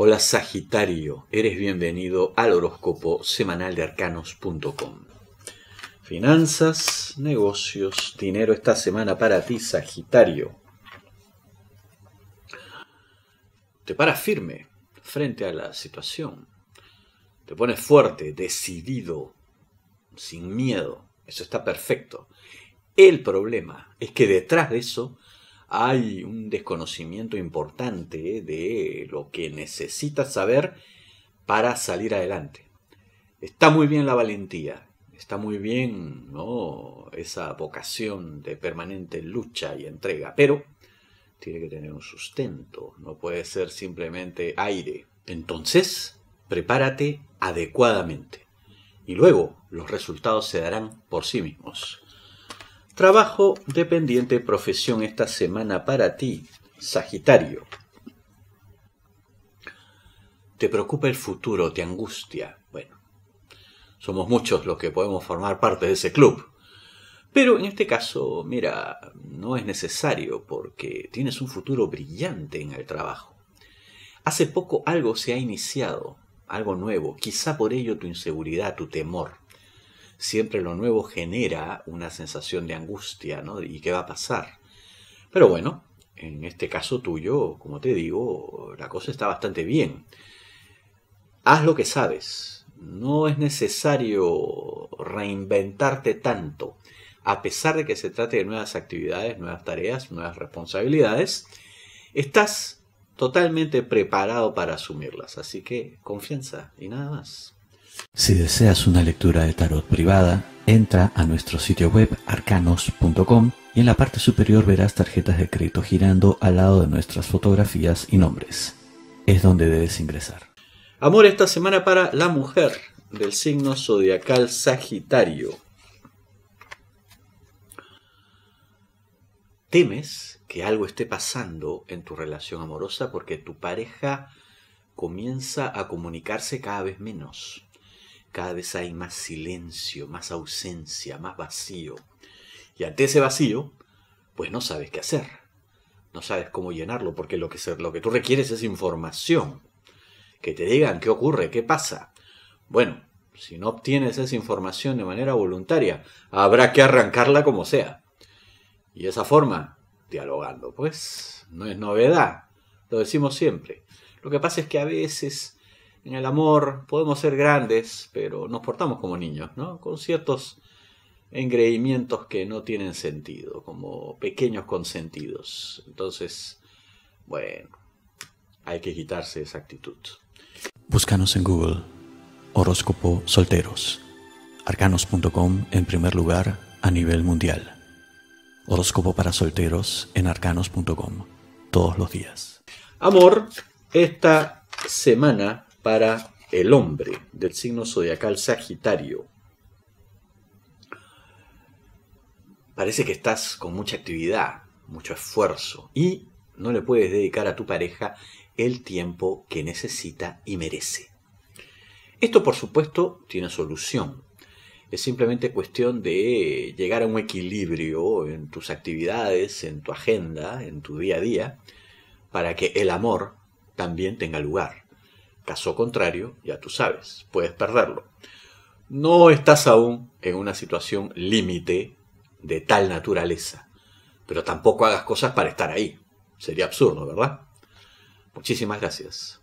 Hola Sagitario, eres bienvenido al horóscopo semanal de arcanos.com. Finanzas, negocios, dinero esta semana para ti Sagitario. Te paras firme frente a la situación. Te pones fuerte, decidido, sin miedo. Eso está perfecto. El problema es que detrás de eso hay un desconocimiento importante de lo que necesitas saber para salir adelante. Está muy bien la valentía, está muy bien esa vocación de permanente lucha y entrega, pero tiene que tener un sustento, no puede ser simplemente aire. Entonces, prepárate adecuadamente y luego los resultados se darán por sí mismos. Trabajo dependiente profesión esta semana para ti, Sagitario. ¿Te preocupa el futuro? ¿Te angustia? Bueno, somos muchos los que podemos formar parte de ese club. Pero en este caso, mira, no es necesario porque tienes un futuro brillante en el trabajo. Hace poco algo se ha iniciado, algo nuevo, quizá por ello tu inseguridad, tu temor siempre lo nuevo genera una sensación de angustia, ¿no? ¿Y qué va a pasar? Pero bueno, en este caso tuyo, como te digo, la cosa está bastante bien. Haz lo que sabes. No es necesario reinventarte tanto. A pesar de que se trate de nuevas actividades, nuevas tareas, nuevas responsabilidades, estás totalmente preparado para asumirlas. Así que confianza y nada más. Si deseas una lectura de tarot privada, entra a nuestro sitio web arcanos.com y en la parte superior verás tarjetas de crédito girando al lado de nuestras fotografías y nombres. Es donde debes ingresar. Amor esta semana para la mujer del signo zodiacal Sagitario. temes que algo esté pasando en tu relación amorosa porque tu pareja comienza a comunicarse cada vez menos cada vez hay más silencio, más ausencia, más vacío. Y ante ese vacío, pues no sabes qué hacer, no sabes cómo llenarlo, porque lo que, lo que tú requieres es información, que te digan qué ocurre, qué pasa. Bueno, si no obtienes esa información de manera voluntaria, habrá que arrancarla como sea. Y esa forma, dialogando, pues, no es novedad, lo decimos siempre. Lo que pasa es que a veces en el amor podemos ser grandes, pero nos portamos como niños, ¿no? Con ciertos engreimientos que no tienen sentido, como pequeños consentidos. Entonces, bueno, hay que quitarse esa actitud. Búscanos en Google, horóscopo solteros, arcanos.com en primer lugar a nivel mundial. Horóscopo para solteros en arcanos.com todos los días. Amor, esta semana para el hombre del signo zodiacal Sagitario. Parece que estás con mucha actividad, mucho esfuerzo y no le puedes dedicar a tu pareja el tiempo que necesita y merece. Esto por supuesto tiene solución. Es simplemente cuestión de llegar a un equilibrio en tus actividades, en tu agenda, en tu día a día, para que el amor también tenga lugar. Caso contrario, ya tú sabes, puedes perderlo. No estás aún en una situación límite de tal naturaleza, pero tampoco hagas cosas para estar ahí. Sería absurdo, ¿verdad? Muchísimas gracias.